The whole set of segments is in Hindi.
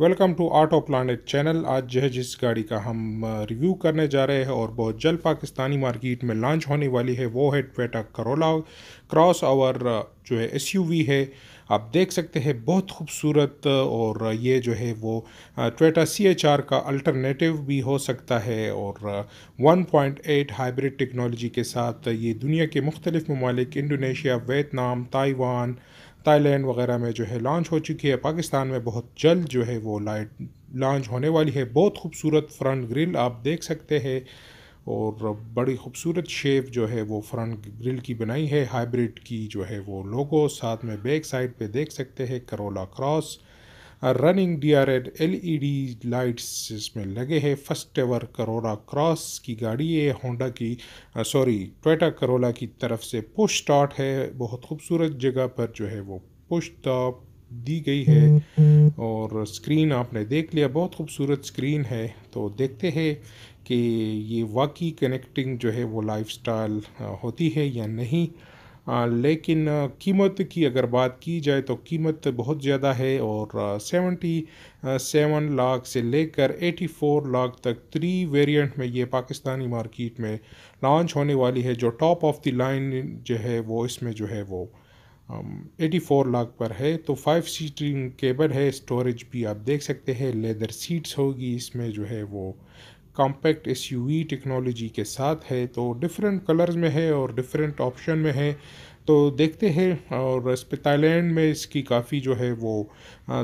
welcome to art of planet channel आज जो है जिस गाड़ी का हम रिव्यू करने जा रहे हैं और बहुत जल्द पाकिस्तानी मार्केट में लॉन्च होने वाली है वो है ट्वेटा करोला क्रॉस ओवर जो है एसयूवी है आप देख सकते हैं बहुत खूबसूरत और ये जो है वो ट्वेटा सी एच आर का अल्टरनेटिव भी हो सकता है और 1.8 हाइब्रिड टेक्नोलॉजी के साथ ये दुनिया के मुख्तलिफ ममालिक इंडोनेशिया वियतनाम ताइवान थाईलैंड वगैरह में जो है लॉन्च हो चुकी है पाकिस्तान में बहुत जल्द जो है वो लाइट लॉन्च होने वाली है बहुत खूबसूरत फ्रंट ग्रिल आप देख सकते हैं और बड़ी खूबसूरत शेप जो है वो फ्रंट ग्रिल की बनाई है हाइब्रिड की जो है वो लोगो साथ में बैक साइड पे देख सकते हैं Corolla cross running D R and L E D lights इसमें लगे हैं फर्स्ट एवर करोला क्रॉस की गाड़ी है होंडा की सॉरी टोयटा करोला की तरफ से पुश स्टार्ट है बहुत खूबसूरत जगह पर जो है वो पुश टॉप दी गई है और स्क्रीन आपने देख लिया बहुत खूबसूरत स्क्रीन है तो देखते हैं कि ये वाकई कनेक्टिंग जो है वो लाइफस्टाइल होती है या नहीं लेकिन कीमत की अगर बात की जाए तो कीमत बहुत ज़्यादा है और सेवेंटी सेवन लाख से लेकर एटी फोर लाख तक थ्री वेरिएंट में ये पाकिस्तानी मार्केट में लॉन्च होने वाली है जो टॉप ऑफ द लाइन जो है वो इसमें जो है वो एटी um, फोर लाख पर है तो फाइव सीटिंग केबल है स्टोरेज भी आप देख सकते हैं लेदर सीट्स होगी इसमें जो है वो कॉम्पैक्ट एस टेक्नोलॉजी के साथ है तो डिफरेंट कलर्स में है और डिफरेंट ऑप्शन में है तो देखते हैं और इस पर थाईलैंड में इसकी काफ़ी जो है वो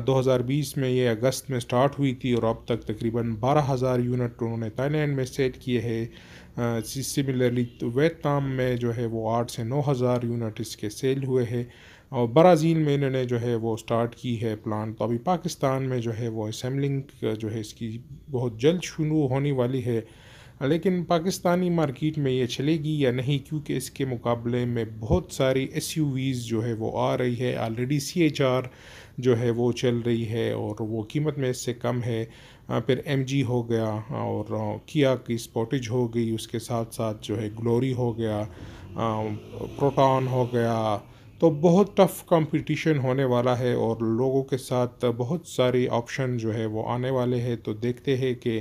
2020 में ये अगस्त में स्टार्ट हुई थी और अब तक तकरीबन 12,000 यूनिट उन्होंने थाईलैंड में सेट किए हैं सिमिलरली तो वेतनाम में जो है वो आठ से नौ हज़ार यूनिट इसके सेल हुए हैं और ब्राज़ील में इन्होंने जो है वो स्टार्ट की है प्लान तो अभी पाकिस्तान में जो है वो असम्बलिंग जो है इसकी बहुत जल्द शुरू होने वाली है लेकिन पाकिस्तानी मार्केट में ये चलेगी या नहीं क्योंकि इसके मुकाबले में बहुत सारी एस जो है वो आ रही है ऑलरेडी सी जो है वो चल रही है और वो कीमत में इससे कम है फिर एम हो गया और किया की स्पॉटेज हो गई उसके साथ साथ जो है ग्लोरी हो गया प्रोटॉन हो गया तो बहुत टफ़ कंपटीशन होने वाला है और लोगों के साथ बहुत सारे ऑप्शन जो है वो आने वाले हैं तो देखते हैं कि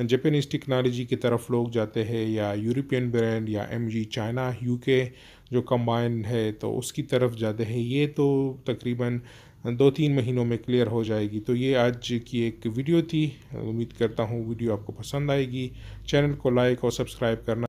जेपनीज़ टेक्नोलॉजी की तरफ लोग जाते हैं या यूरोपियन ब्रांड या एम जी चाइना यू जो कम्बाइन है तो उसकी तरफ जाते हैं ये तो तकरीबन दो तीन महीनों में क्लियर हो जाएगी तो ये आज की एक वीडियो थी उम्मीद करता हूँ वीडियो आपको पसंद आएगी चैनल को लाइक और सब्सक्राइब करना